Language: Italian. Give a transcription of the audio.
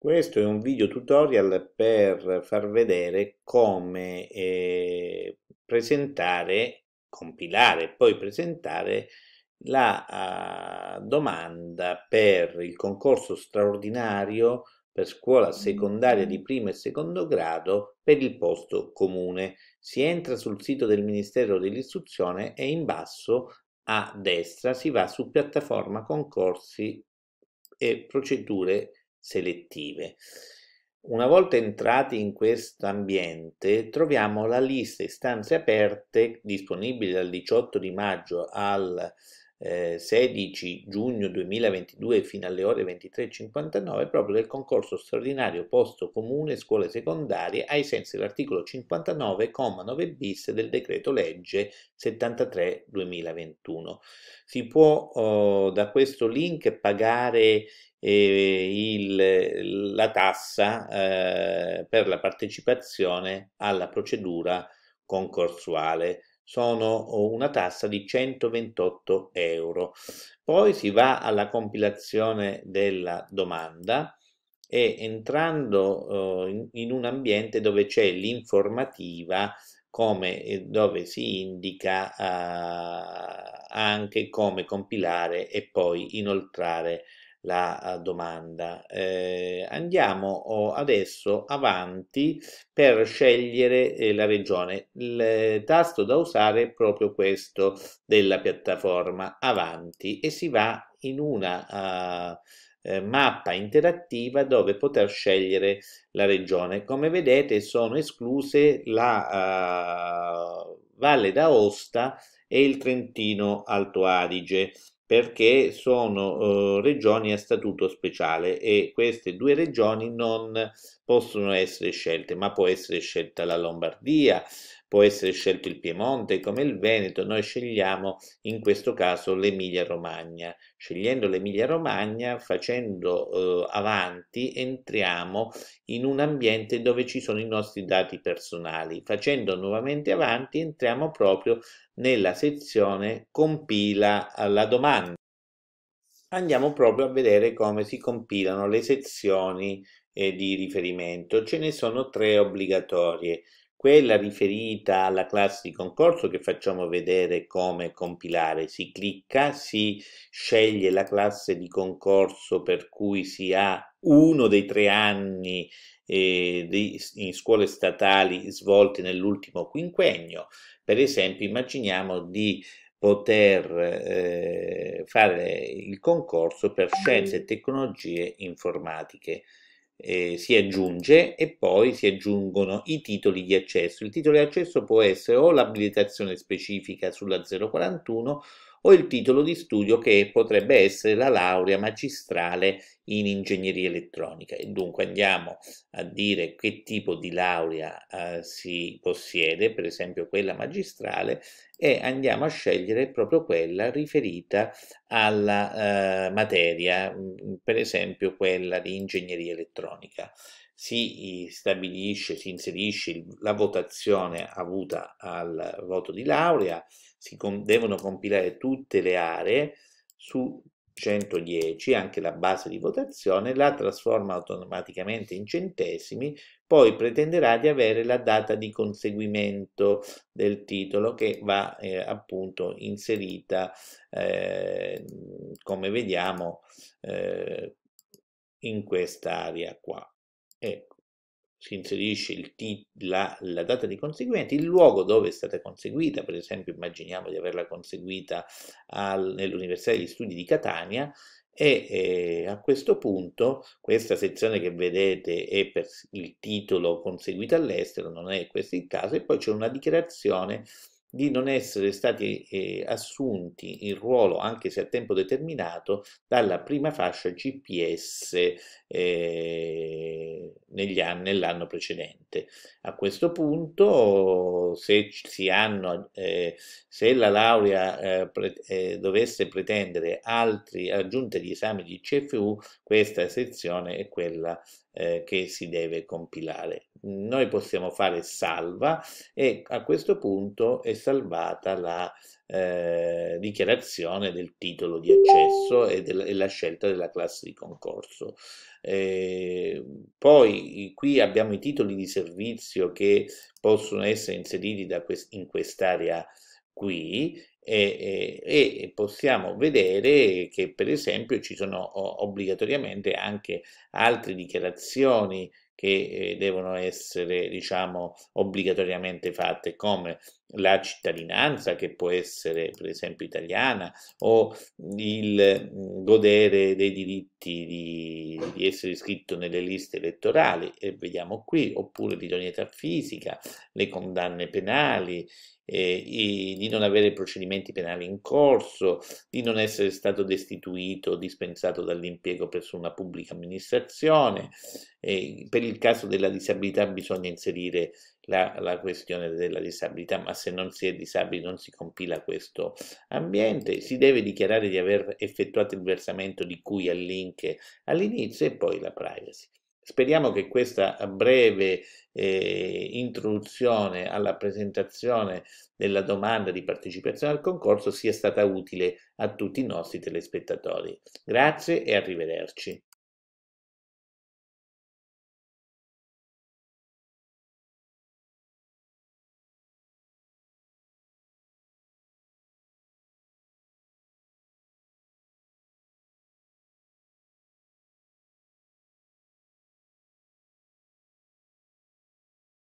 Questo è un video tutorial per far vedere come eh, presentare, compilare e poi presentare la uh, domanda per il concorso straordinario per scuola secondaria di mm. primo e secondo grado per il posto comune. Si entra sul sito del Ministero dell'Istruzione e in basso a destra si va su piattaforma concorsi e procedure selettive. Una volta entrati in questo ambiente troviamo la lista istanze aperte disponibile dal 18 di maggio al 16 eh, giugno 2022 fino alle ore 23.59 proprio del concorso straordinario posto comune scuole secondarie ai sensi dell'articolo 59,9 bis del decreto legge 73 2021. Si può oh, da questo link pagare eh, il, la tassa eh, per la partecipazione alla procedura concorsuale sono una tassa di 128 euro. Poi si va alla compilazione della domanda e entrando eh, in un ambiente dove c'è l'informativa come, eh, dove si indica eh, anche come compilare e poi inoltrare la eh, domanda. Eh, andiamo adesso avanti per scegliere eh, la regione. Il tasto da usare è proprio questo della piattaforma avanti e si va in una uh, mappa interattiva dove poter scegliere la regione. Come vedete sono escluse la uh, Valle d'Aosta e il Trentino Alto Adige perché sono eh, regioni a statuto speciale e queste due regioni non possono essere scelte, ma può essere scelta la Lombardia, Può essere scelto il Piemonte come il Veneto, noi scegliamo in questo caso l'Emilia Romagna. Scegliendo l'Emilia Romagna, facendo eh, avanti, entriamo in un ambiente dove ci sono i nostri dati personali. Facendo nuovamente avanti, entriamo proprio nella sezione compila la domanda andiamo proprio a vedere come si compilano le sezioni eh, di riferimento. Ce ne sono tre obbligatorie quella riferita alla classe di concorso che facciamo vedere come compilare. Si clicca, si sceglie la classe di concorso per cui si ha uno dei tre anni eh, di, in scuole statali svolti nell'ultimo quinquennio. Per esempio, immaginiamo di poter eh, fare il concorso per scienze e tecnologie informatiche eh, si aggiunge e poi si aggiungono i titoli di accesso. Il titolo di accesso può essere o l'abilitazione specifica sulla 041 o il titolo di studio che potrebbe essere la laurea magistrale in ingegneria elettronica. E dunque andiamo a dire che tipo di laurea eh, si possiede, per esempio quella magistrale, e andiamo a scegliere proprio quella riferita alla eh, materia, mm, per esempio quella di ingegneria elettronica si stabilisce, si inserisce la votazione avuta al voto di laurea, si com devono compilare tutte le aree su 110, anche la base di votazione, la trasforma automaticamente in centesimi, poi pretenderà di avere la data di conseguimento del titolo che va eh, appunto inserita, eh, come vediamo, eh, in quest'area qua e ecco, si inserisce la, la, data di conseguimento, il luogo dove è stata conseguita, per esempio immaginiamo di averla conseguita nell'Università degli Studi di Catania e eh, a questo punto questa sezione che vedete è per il titolo conseguito all'estero, non è questo il caso, e poi c'è una dichiarazione di non essere stati eh, assunti in ruolo, anche se a tempo determinato, dalla prima fascia GPS eh, anni, nell'anno precedente. A questo punto, se, hanno, eh, se la laurea eh, pre, eh, dovesse pretendere altri aggiunte di esami di CFU, questa sezione è quella eh, che si deve compilare. Noi possiamo fare salva e a questo punto è salvata la eh, dichiarazione del titolo di accesso e, del, e, la scelta della classe di concorso. Eh, poi qui abbiamo i titoli di servizio che possono essere inseriti quest in quest'area qui e, e, e, possiamo vedere che per esempio ci sono obbligatoriamente anche altre dichiarazioni che eh, devono essere diciamo obbligatoriamente fatte come la cittadinanza che può essere per esempio italiana o il godere dei diritti di, di essere iscritto nelle liste elettorali e vediamo qui oppure l'idoneità fisica, le condanne penali eh, di non avere procedimenti penali in corso, di non essere stato destituito o dispensato dall'impiego presso una pubblica amministrazione. Eh, per il caso della disabilità bisogna inserire la, la questione della disabilità, ma se non si è disabili non si compila questo ambiente, si deve dichiarare di aver effettuato il versamento di cui al link all'inizio e poi la privacy. Speriamo che questa breve eh, introduzione alla presentazione della domanda di partecipazione al concorso sia stata utile a tutti i nostri telespettatori. Grazie e arrivederci.